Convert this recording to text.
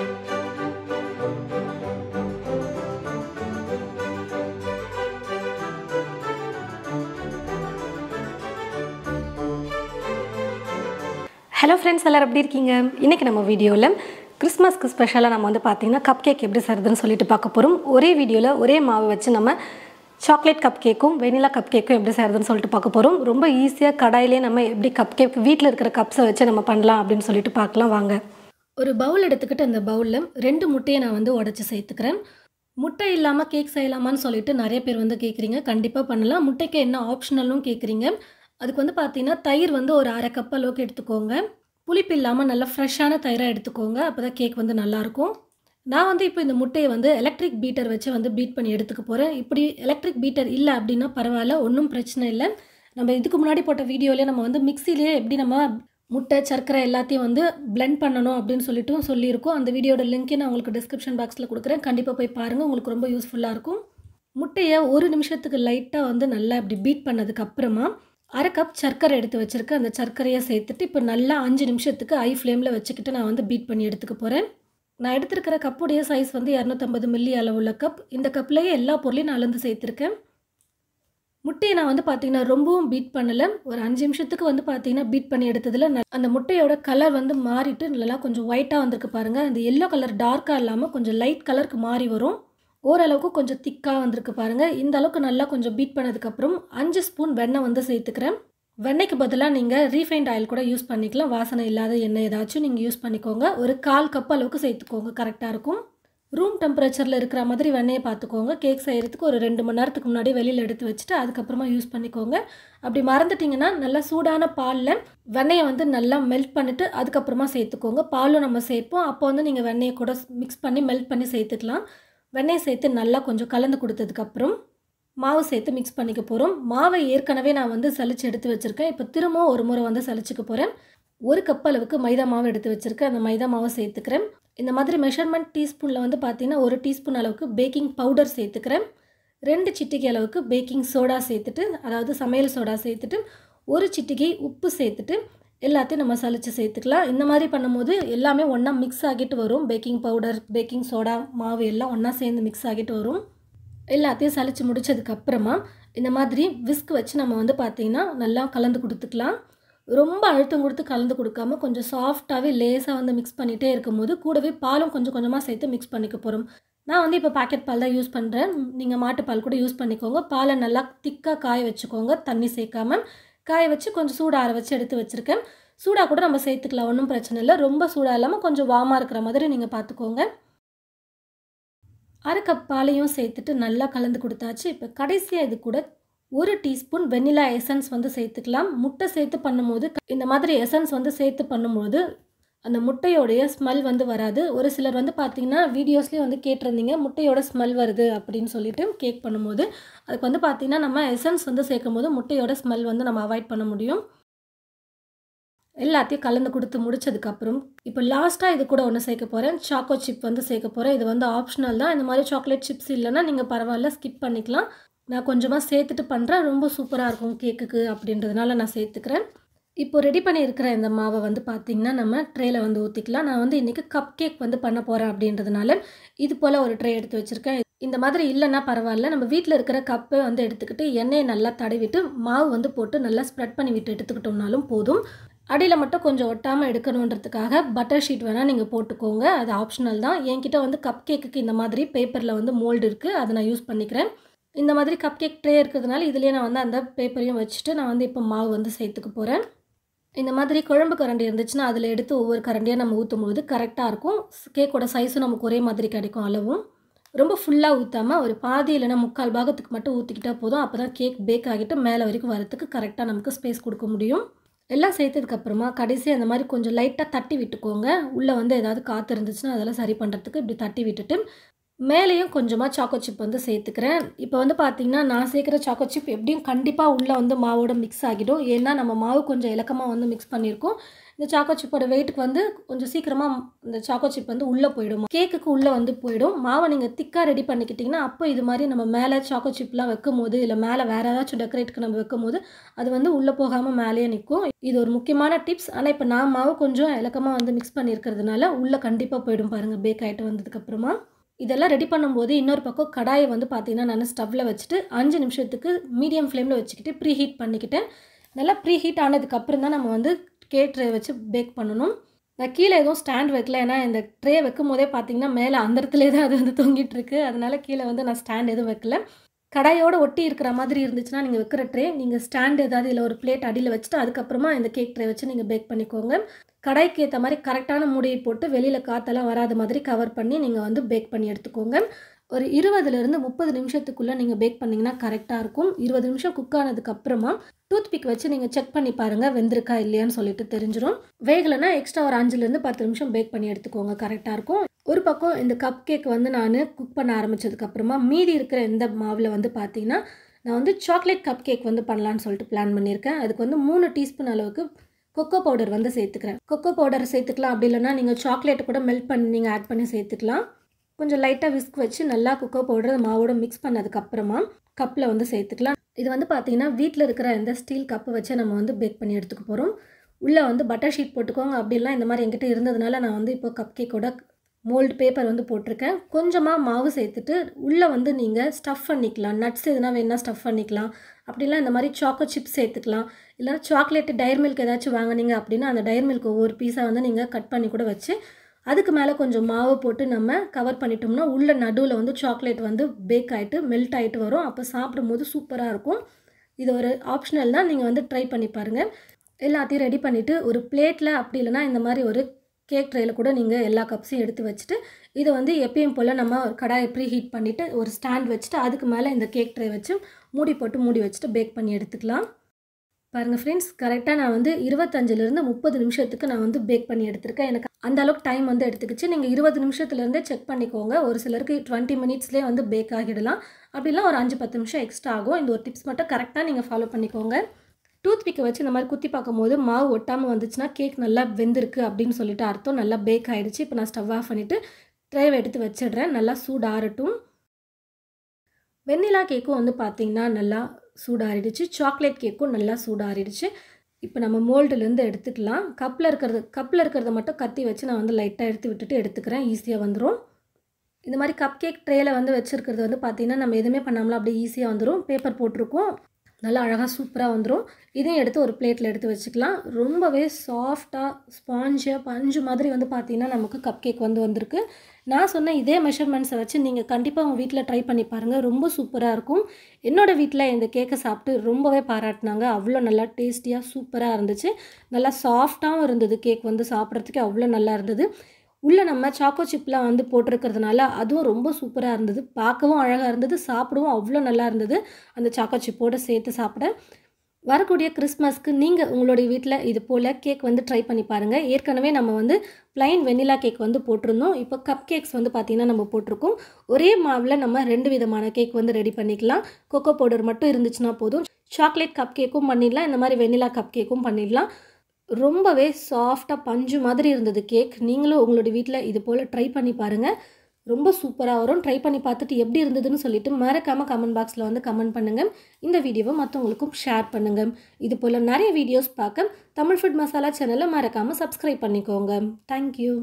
hello friends எல்லோரும் எப்படி இருக்கீங்க இன்றைக்கி நம்ம வீடியோவில் கிறிஸ்மஸ்க்கு ஸ்பெஷலாக நம்ம வந்து பார்த்திங்கன்னா கப் கேக் எப்படி சருதுன்னு சொல்லிட்டு பார்க்க போகிறோம் ஒரே வீடியோவில் ஒரே மாவு வச்சு நம்ம சாக்லேட் கப் கேக்கும் வெனிலா கப் கேக்கும் எப்படி சேருதுன்னு சொல்லிட்டு பார்க்க போகிறோம் ரொம்ப ஈஸியாக கடாயிலே நம்ம எப்படி கப் கேக் வீட்டில் இருக்கிற கப்ஸை வச்சு நம்ம பண்ணலாம் அப்படின்னு சொல்லிட்டு பார்க்கலாம் வாங்க ஒரு பவுல் எடுத்துக்கிட்டு அந்த பவுலில் ரெண்டு முட்டையை நான் வந்து உடச்சி சேர்த்துக்கிறேன் முட்டை இல்லாமல் கேக் செய்யலாமான்னு சொல்லிட்டு நிறைய பேர் வந்து கேட்குறீங்க கண்டிப்பாக பண்ணலாம் முட்டைக்கு என்ன ஆப்ஷனலும் கேட்குறீங்க அதுக்கு வந்து பார்த்தீங்கன்னா தயிர் வந்து ஒரு அரை கப் அளவுக்கு எடுத்துக்கோங்க புளிப்பு இல்லாமல் நல்லா ஃப்ரெஷ்ஷான தயிராக எடுத்துக்கோங்க அப்போ தான் கேக் வந்து நல்லாயிருக்கும் நான் வந்து இப்போ இந்த முட்டையை வந்து எலக்ட்ரிக் பீட்டர் வச்சு வந்து பீட் பண்ணி எடுத்துக்க போகிறேன் இப்படி எலக்ட்ரிக் பீட்டர் இல்லை அப்படின்னா பரவாயில்ல ஒன்றும் பிரச்சனை இல்லை நம்ம இதுக்கு முன்னாடி போட்ட வீடியோலேயே நம்ம வந்து மிக்சிலேயே எப்படி நம்ம முட்டை சர்க்கரை எல்லாத்தையும் வந்து பிளெண்ட் பண்ணணும் அப்படின்னு சொல்லிட்டும் சொல்லியிருக்கோம் அந்த வீடியோட லிங்க்கை நான் உங்களுக்கு டிஸ்கிரிப்ஷன் பாக்ஸில் கொடுக்குறேன் கண்டிப்பாக போய் பாருங்கள் உங்களுக்கு ரொம்ப யூஸ்ஃபுல்லாக இருக்கும் முட்டையை ஒரு நிமிஷத்துக்கு லைட்டாக வந்து நல்லா இப்படி பீட் பண்ணதுக்கப்புறமா அரை கப் சர்க்கரை எடுத்து வச்சுருக்கேன் அந்த சர்க்கரையை சேர்த்துட்டு இப்போ நல்லா அஞ்சு நிமிஷத்துக்கு ஐ ஃப்ளேமில் வச்சுக்கிட்டு நான் வந்து பீட் பண்ணி எடுத்துக்க போகிறேன் நான் எடுத்துருக்கிற கப்புடைய சைஸ் வந்து இரநூத்தம்பது மில்லி அளவுள்ள கப் இந்த கப்லேயே எல்லா பொருளையும் நான் அளந்து சேர்த்துருக்கேன் முட்டையை நான் வந்து பார்த்தீங்கன்னா ரொம்பவும் பீட் பண்ணலை ஒரு அஞ்சு நிமிஷத்துக்கு வந்து பார்த்தீங்கன்னா பீட் பண்ணி எடுத்ததில் அந்த முட்டையோட கலர் வந்து மாறிட்டு நல்லா கொஞ்சம் ஒயிட்டாக வந்திருக்கு பாருங்கள் அந்த எல்லோ கலர் டார்க்காக இல்லாமல் கொஞ்சம் லைட் கலருக்கு மாறி வரும் ஓரளவுக்கு கொஞ்சம் திக்காக வந்திருக்கு பாருங்கள் இந்த அளவுக்கு நல்லா கொஞ்சம் பீட் பண்ணதுக்கப்புறம் அஞ்சு ஸ்பூன் வெண்ணெய் வந்து சேர்த்துக்கிறேன் வெண்ணெய்க்கு பதிலாக நீங்கள் ரீஃபைண்ட் ஆயில் கூட யூஸ் பண்ணிக்கலாம் வாசனை இல்லாத எண்ணெய் ஏதாச்சும் நீங்கள் யூஸ் பண்ணிக்கோங்க ஒரு கால் கப் அளவுக்கு சேர்த்துக்கோங்க கரெக்டாக இருக்கும் ரூம் டெம்பரேச்சரில் இருக்கிற மாதிரி வெண்ணெயை பார்த்துக்கோங்க கேக் செய்கிறதுக்கு ஒரு ரெண்டு மணி நேரத்துக்கு முன்னாடி வெளியில் எடுத்து வச்சுட்டு அதுக்கப்புறமா யூஸ் பண்ணிக்கோங்க அப்படி மறந்துட்டிங்கன்னா நல்லா சூடான பாலில் வெண்ணெயை வந்து நல்லா மெல்ட் பண்ணிவிட்டு அதுக்கப்புறமா சேர்த்துக்கோங்க பாலும் நம்ம சேர்ப்போம் அப்போ வந்து நீங்கள் வெண்ணெயை கூட மிக்ஸ் பண்ணி மெல்ட் பண்ணி சேர்த்துக்கலாம் வெண்ணெயை சேர்த்து நல்லா கொஞ்சம் கலந்து கொடுத்ததுக்கப்புறம் மாவு சேர்த்து மிக்ஸ் பண்ணிக்க போகிறோம் மாவை ஏற்கனவே நான் வந்து சளிச்சு எடுத்து வச்சுருக்கேன் இப்போ திரும்பவும் ஒரு முறை வந்து சளிச்சுக்க போகிறேன் ஒரு கப் அளவுக்கு மைதா மாவு எடுத்து வச்சுருக்கேன் அந்த மைதா மாவை சேர்த்துக்கிறேன் இந்த மாதிரி மெஷர்மெண்ட் டீஸ்பூனில் வந்து பார்த்திங்கன்னா ஒரு டீஸ்பூன் அளவுக்கு பேக்கிங் பவுடர் சேர்த்துக்கிறேன் ரெண்டு சிட்டிகை அளவுக்கு பேக்கிங் சோடா சேர்த்துட்டு அதாவது சமையல் சோடா சேர்த்துட்டு ஒரு சிட்டிகை உப்பு சேர்த்துட்டு எல்லாத்தையும் நம்ம சளிச்சு சேர்த்துக்கலாம் இந்த மாதிரி பண்ணும்போது எல்லாமே ஒன்றா மிக்ஸ் ஆகிட்டு வரும் பேக்கிங் பவுடர் பேக்கிங் சோடா மாவு எல்லாம் ஒன்றா சேர்ந்து மிக்ஸ் ஆகிட்டு வரும் எல்லாத்தையும் சளிச்சு முடித்ததுக்கப்புறமா இந்த மாதிரி விஸ்க் வச்சு நம்ம வந்து பார்த்திங்கன்னா நல்லா கலந்து கொடுத்துக்கலாம் ரொம்ப அழுத்தம் கொடுத்து கலந்து கொடுக்காம கொஞ்சம் சாஃப்டாகவே லேஸாக வந்து மிக்ஸ் பண்ணிகிட்டே இருக்கும்போது கூடவே பாலும் கொஞ்சம் கொஞ்சமாக சேர்த்து மிக்ஸ் பண்ணிக்க போகிறோம் நான் வந்து இப்போ பாக்கெட் பால் தான் யூஸ் பண்ணுறேன் நீங்கள் மாட்டுப்பால் கூட யூஸ் பண்ணிக்கோங்க பாலை நல்லா திக்காக காய வச்சுக்கோங்க தண்ணி சேர்க்காமல் காய வச்சு கொஞ்சம் சூடாக ஆற வச்சு எடுத்து வச்சுருக்கேன் சூடாக கூட நம்ம சேர்த்துக்கலாம் ஒன்றும் பிரச்சனை இல்லை ரொம்ப சூடாக இல்லாமல் கொஞ்சம் வாமாக இருக்கிற மாதிரி நீங்கள் பார்த்துக்கோங்க அரை கப் பாலையும் சேர்த்துட்டு நல்லா கலந்து கொடுத்தாச்சு இப்போ கடைசியாக இது கூட ஒரு டீஸ்பூன் வெண்ணிலா எசன்ஸ் வந்து சேர்த்துக்கலாம் முட்டை சேர்த்து பண்ணும்போது இந்த மாதிரி எசன்ஸ் வந்து சேர்த்து பண்ணும்போது அந்த முட்டையோடைய ஸ்மெல் வந்து வராது ஒரு சிலர் வந்து பார்த்திங்கன்னா வீடியோஸ்லேயே வந்து கேட்டிருந்தீங்க முட்டையோட ஸ்மெல் வருது அப்படின்னு சொல்லிட்டு கேக் பண்ணும்போது அதுக்கு வந்து பார்த்திங்கன்னா நம்ம எசன்ஸ் வந்து சேர்க்கும் போது முட்டையோட ஸ்மெல் வந்து நம்ம அவாய்ட் பண்ண முடியும் எல்லாத்தையும் கலந்து கொடுத்து முடிச்சதுக்கப்புறம் இப்போ லாஸ்ட்டாக இது கூட ஒன்று சேர்க்க போகிறேன் சாக்கோ சிப் வந்து சேர்க்க போகிறேன் இது வந்து ஆப்ஷனல் தான் இந்த மாதிரி சாக்லேட் சிப்ஸ் இல்லைன்னா நீங்கள் பரவாயில்ல ஸ்கிப் பண்ணிக்கலாம் நான் கொஞ்சமாக சேர்த்துட்டு பண்ணுறேன் ரொம்ப சூப்பராக இருக்கும் கேக்குக்கு அப்படின்றதுனால நான் சேர்த்துக்கிறேன் இப்போது ரெடி பண்ணியிருக்கிற இந்த மாவை வந்து பார்த்திங்கன்னா நம்ம ட்ரேயில் வந்து ஊற்றிக்கலாம் நான் வந்து இன்றைக்கி கப் கேக் வந்து பண்ண போகிறேன் அப்படின்றதுனால இது போல் ஒரு ட்ரே எடுத்து வச்சுருக்கேன் இந்த மாதிரி இல்லைன்னா பரவாயில்ல நம்ம வீட்டில் இருக்கிற கப்பை வந்து எடுத்துக்கிட்டு எண்ணெயை நல்லா தடவிட்டு மாவு வந்து போட்டு நல்லா ஸ்ப்ரெட் பண்ணி விட்டு எடுத்துக்கிட்டோம்னாலும் போதும் அடியில் மட்டும் கொஞ்சம் ஒட்டாமல் எடுக்கணுன்றதுக்காக பட்டர் ஷீட் வேணால் நீங்கள் போட்டுக்கோங்க அது ஆப்ஷனல் தான் என்கிட்ட வந்து கப் கேக்குக்கு இந்த மாதிரி பேப்பரில் வந்து மோல்டு இருக்குது அதை நான் யூஸ் பண்ணிக்கிறேன் இந்த மாதிரி கப் கேக் ட்ரே இருக்கிறதுனால இதுலேயே நான் வந்து அந்த பேப்பரையும் வச்சுட்டு நான் வந்து இப்போ மாவு வந்து சேர்த்துக்க போகிறேன் இந்த மாதிரி குழம்பு கரண்டி இருந்துச்சுன்னா அதில் எடுத்து ஒவ்வொரு கரண்டியாக நம்ம ஊற்றும்போது கரெக்டாக இருக்கும் கேக்கோட சைஸும் நமக்கு ஒரே மாதிரி கிடைக்கும் அளவும் ரொம்ப ஃபுல்லாக ஊற்றாமல் ஒரு பாதி இல்லைனா முக்கால் பாகத்துக்கு மட்டும் ஊற்றிக்கிட்டால் போதும் அப்போ தான் கேக் பேக் ஆகிட்டு மேலே வரைக்கும் வரத்துக்கு கரெக்டாக நமக்கு ஸ்பேஸ் கொடுக்க முடியும் எல்லாம் சேர்த்ததுக்கப்புறமா கடைசியாக அந்த மாதிரி கொஞ்சம் லைட்டாக தட்டி விட்டுக்கோங்க உள்ளே வந்து ஏதாவது காற்று இருந்துச்சுன்னா அதெல்லாம் சரி பண்ணுறதுக்கு இப்படி தட்டி விட்டுட்டு மேலேயும் கொஞ்சமாக சாக்கோ சிப் வந்து சேர்த்துக்கிறேன் இப்போ வந்து பார்த்திங்கன்னா நான் சேர்க்குற சாக்கோ சிப் எப்படியும் கண்டிப்பாக உள்ளே வந்து மாவோட மிக்ஸ் ஆகிடும் ஏன்னா நம்ம மாவு கொஞ்சம் இலக்கமாக வந்து மிக்ஸ் பண்ணியிருக்கோம் இந்த சாக்கோ சிப்போட வெயிட்டுக்கு வந்து கொஞ்சம் சீக்கிரமாக இந்த சாக்கோ சிப் வந்து உள்ளே போயிடும் கேக்குக்கு உள்ளே வந்து போயிடும் மாவை நீங்கள் திக்காக ரெடி பண்ணிக்கிட்டிங்கன்னா அப்போ இது மாதிரி நம்ம மேலே சாக்கோ சிப்லாம் வைக்கும் போது இல்லை மேலே வேறு ஏதாச்சும் டெக்கரேட்டுக்கு நம்ம வைக்கும் போது அது வந்து உள்ளே போகாமல் மேலேயே நிற்கும் இது ஒரு முக்கியமான டிப்ஸ் ஆனால் இப்போ நான் மாவு கொஞ்சம் இலக்கமாக வந்து மிக்ஸ் பண்ணியிருக்கிறதுனால உள்ளே கண்டிப்பாக போயிடும் பாருங்கள் பேக் ஆகிட்டு வந்ததுக்கப்புறமா இதெல்லாம் ரெடி பண்ணும்போது இன்னொரு பக்கம் கடாயை வந்து பார்த்தீங்கன்னா நான் ஸ்டவ்வில் வச்சுட்டு அஞ்சு நிமிஷத்துக்கு மீடியம் ஃப்ளேமில் வச்சுக்கிட்டு ப்ரீ ஹீட் பண்ணிக்கிட்டேன் நல்லா ப்ரீ ஹீட் ஆனதுக்கப்புறம் தான் நம்ம வந்து கேக் ட்ரே வச்சு பேக் பண்ணணும் நான் கீழே எதுவும் ஸ்டாண்ட் வைக்கல ஏன்னா இந்த ட்ரே வைக்கும் போதே பார்த்தீங்கன்னா மேலே அந்த இடத்துல தான் அது வந்து தொங்கிட்டு இருக்கு அதனால கீழே வந்து நான் ஸ்டாண்ட் எதுவும் வைக்கல கடாயோடு ஒட்டி இருக்கிற மாதிரி இருந்துச்சுன்னா நீங்கள் வைக்கிற ட்ரே நீங்கள் ஸ்டாண்ட் ஏதாவது இல்லை ஒரு பிளேட் அடியில் வச்சுட்டு அதுக்கப்புறமா இந்த கேக் ட்ரே வச்சு நீங்கள் பேக் பண்ணிக்கோங்க கடைக்கு ஏற்ற மாதிரி கரெக்டான மூடியை போட்டு வெளியில் காற்றெல்லாம் வராத மாதிரி கவர் பண்ணி நீங்கள் வந்து பேக் பண்ணி எடுத்துக்கோங்க ஒரு இருபதுலேருந்து முப்பது நிமிஷத்துக்குள்ளே நீங்கள் பேக் பண்ணிங்கன்னா கரெக்டாக இருக்கும் இருபது நிமிஷம் குக் ஆனதுக்கப்புறமா டூத் பிக் வச்சு நீங்கள் செக் பண்ணி பாருங்கள் வெந்திருக்கா இல்லையான்னு சொல்லிட்டு தெரிஞ்சிடும் வேகலைன்னா எக்ஸ்ட்ரா ஒரு அஞ்சுலேருந்து பத்து நிமிஷம் பேக் பண்ணி எடுத்துக்கோங்க கரெக்டாக இருக்கும் ஒரு பக்கம் இந்த கப் கேக் வந்து நான் குக் பண்ண ஆரம்பித்ததுக்கப்புறமா மீதி இருக்கிற இந்த மாவில் வந்து பார்த்தீங்கன்னா நான் வந்து சாக்லேட் கப் கேக் வந்து பண்ணலான்னு சொல்லிட்டு பிளான் பண்ணியிருக்கேன் அதுக்கு வந்து மூணு டீஸ்பூன் அளவுக்கு கொக்கோ பவுடர் வந்து சேர்த்துக்கிறேன் கொக்கோ பவுடர் சேர்த்துக்கலாம் அப்படி இல்லைன்னா நீங்கள் சாக்லேட் கூட மெல்ட் பண்ணி நீங்கள் ஆட் பண்ணி சேர்த்துக்கலாம் கொஞ்சம் லைட்டாக விஸ்க் வச்சு நல்லா கொக்கோ பவுடர் மாவோட மிக்ஸ் பண்ணதுக்கப்புறமா கப்பில் வந்து சேர்த்துக்கலாம் இது வந்து பார்த்தீங்கன்னா வீட்டில் இருக்கிற இந்த ஸ்டீல் கப்பு வச்சு நம்ம வந்து பேக் பண்ணி எடுத்துக்க போகிறோம் உள்ளே வந்து பட்டர் ஷீட் போட்டுக்கோங்க அப்படிலாம் இந்த மாதிரி எங்கிட்ட இருந்ததுனால நான் வந்து இப்போ கப் கேக்கோட மோல்டு பேப்பர் வந்து போட்டிருக்கேன் கொஞ்சமாக மாவு சேர்த்துட்டு உள்ளே வந்து நீங்கள் ஸ்டஃப் பண்ணிக்கலாம் நட்ஸ் எதுனா வேணால் ஸ்டஃப் பண்ணிக்கலாம் அப்படிலாம் இந்த மாதிரி சாக்கோ சிப்ஸ் சேர்த்துக்கலாம் இல்லைனா சாக்லேட்டு டயர் மில்க் ஏதாச்சும் வாங்கினீங்க அப்படின்னா அந்த டயர் மில்க் ஒவ்வொரு பீஸாக வந்து நீங்கள் கட் பண்ணி கூட வச்சு அதுக்கு மேலே கொஞ்சம் மாவு போட்டு நம்ம கவர் பண்ணிட்டோம்னா உள்ள நடுவில் வந்து சாக்லேட் வந்து பேக் ஆகிட்டு மெல்ட் ஆகிட்டு வரும் அப்போ சாப்பிடும்போது சூப்பராக இருக்கும் இது ஒரு ஆப்ஷனல் தான் நீங்கள் வந்து ட்ரை பண்ணி பாருங்கள் எல்லாத்தையும் ரெடி பண்ணிவிட்டு ஒரு பிளேட்டில் அப்படி இல்லைனா இந்த மாதிரி ஒரு கேக் ட்ரேயில் கூட நீங்கள் எல்லா கப்ஸையும் எடுத்து வச்சுட்டு இதை வந்து எப்பயும் போல் நம்ம ஒரு கடாயை ப்ரீ ஹீட் பண்ணிவிட்டு ஒரு ஸ்டாண்ட் வச்சுட்டு அதுக்கு மேலே இந்த கேக் ட்ரே வச்சு மூடி போட்டு மூடி வச்சுட்டு பேக் பண்ணி எடுத்துக்கலாம் பாருங்கள் ஃப்ரெண்ட்ஸ் கரெக்டாக நான் வந்து இருபத்தஞ்சிலேருந்து முப்பது நிமிஷத்துக்கு நான் வந்து பேக் பண்ணி எடுத்திருக்கேன் எனக்கு அந்த அளவுக்கு டைம் வந்து எடுத்துக்கிச்சு நீங்கள் இருபது நிமிஷத்துலேருந்தே செக் பண்ணிக்கோங்க ஒரு சிலருக்கு டுவெண்ட்டி மினிட்ஸ்லேயே வந்து பேக் ஆகிடலாம் அப்படிலாம் ஒரு அஞ்சு பத்து நிமிஷம் எக்ஸ்ட்ரா ஆகும் இந்த ஒரு டிப்ஸ் மட்டும் கரெக்டாக நீங்கள் ஃபாலோ பண்ணிக்கோங்க டூத் பிக்கை வச்சு இந்த மாதிரி குத்தி பார்க்கும்போது மாவு ஒட்டாமல் வந்துச்சுன்னா கேக் நல்லா வெந்திருக்கு அப்படின்னு சொல்லிட்டு அர்த்தம் நல்லா பேக் ஆகிடுச்சு இப்போ நான் ஸ்டவ் ஆஃப் பண்ணிவிட்டு ட்ரேவை எடுத்து வச்சிடுறேன் நல்லா சூடாகட்டும் வெண்ணிலா கேக்கும் வந்து பார்த்திங்கன்னா நல்லா சூடாகிடுச்சு சாக்லேட் கேக்கும் நல்லா சூடாகிடுச்சு இப்போ நம்ம மோல்டுலேருந்து எடுத்துக்கலாம் கப்பில் இருக்கிறது கப்பில் இருக்கிறத மட்டும் கத்தி வச்சு நான் வந்து லைட்டாக எடுத்து விட்டுட்டு எடுத்துக்கிறேன் ஈஸியாக வந்துடும் இந்த மாதிரி கப் கேக் ட்ரேயில் வந்து வச்சுருக்கிறது வந்து பார்த்திங்கன்னா நம்ம எதுவுமே பண்ணாமலாம் அப்படியே ஈஸியாக வந்துடும் பேப்பர் போட்டிருக்கோம் நல்லா அழகாக சூப்பராக வந்துடும் இதையும் எடுத்து ஒரு பிளேட்டில் எடுத்து வச்சுக்கலாம் ரொம்பவே சாஃப்டாக ஸ்பாஞ்சாக பஞ்சு மாதிரி வந்து பார்த்திங்கன்னா நமக்கு கப் கேக் வந்து வந்திருக்கு நான் சொன்ன இதே மெஷர்மெண்ட்ஸை வச்சு நீங்கள் கண்டிப்பாக உங்கள் வீட்டில் ட்ரை பண்ணி பாருங்கள் ரொம்ப சூப்பராக இருக்கும் என்னோடய வீட்டில் இந்த கேக்கை சாப்பிட்டு ரொம்பவே பாராட்டினாங்க அவ்வளோ நல்லா டேஸ்டியாக சூப்பராக இருந்துச்சு நல்லா சாஃப்டாகவும் இருந்தது கேக் வந்து சாப்பிட்றதுக்கு அவ்வளோ நல்லா இருந்தது உள்ளே நம்ம சாக்கோ சிப்லாம் வந்து போட்டிருக்கிறதுனால அதுவும் ரொம்ப சூப்பராக இருந்தது பார்க்கவும் அழகாக இருந்தது சாப்பிடவும் அவ்வளோ நல்லா இருந்தது அந்த சாக்கோ சிப்போடு சேர்த்து சாப்பிட வரக்கூடிய கிறிஸ்மஸ்க்கு நீங்கள் உங்களுடைய வீட்டில் இது போல் கேக் வந்து ட்ரை பண்ணி பாருங்கள் ஏற்கனவே நம்ம வந்து பிளைன் வெண்ணிலா கேக் வந்து போட்டிருந்தோம் இப்போ கப் கேக்ஸ் வந்து பார்த்திங்கன்னா நம்ம போட்டிருக்கோம் ஒரே மாவில் நம்ம ரெண்டு விதமான கேக் வந்து ரெடி பண்ணிக்கலாம் கொக்கோ பவுடர் மட்டும் இருந்துச்சுன்னா போதும் சாக்லேட் கப் கேக்கும் பண்ணிடலாம் இந்த மாதிரி வெண்ணிலா கப் கேக்கும் பண்ணிடலாம் ரொம்பவே சாஃப்டாக பஞ்சு மாதிரி இருந்தது கேக் நீங்களும் உங்களுடைய வீட்டில் இது போல் ட்ரை பண்ணி பாருங்கள் ரொம்ப சூப்பராக வரும் ட்ரை பண்ணி பார்த்துட்டு எப்படி இருந்ததுன்னு சொல்லிட்டு மறக்காமல் கமெண்ட் பாக்ஸில் வந்து கமெண்ட் பண்ணுங்கள் இந்த வீடியோவை மற்றவங்களுக்கும் ஷேர் பண்ணுங்கள் இது போல் நிறைய வீடியோஸ் பார்க்க தமிழ் ஃபுட் மசாலா சேனலை மறக்காமல் சப்ஸ்கிரைப் பண்ணிக்கோங்க தேங்க்யூ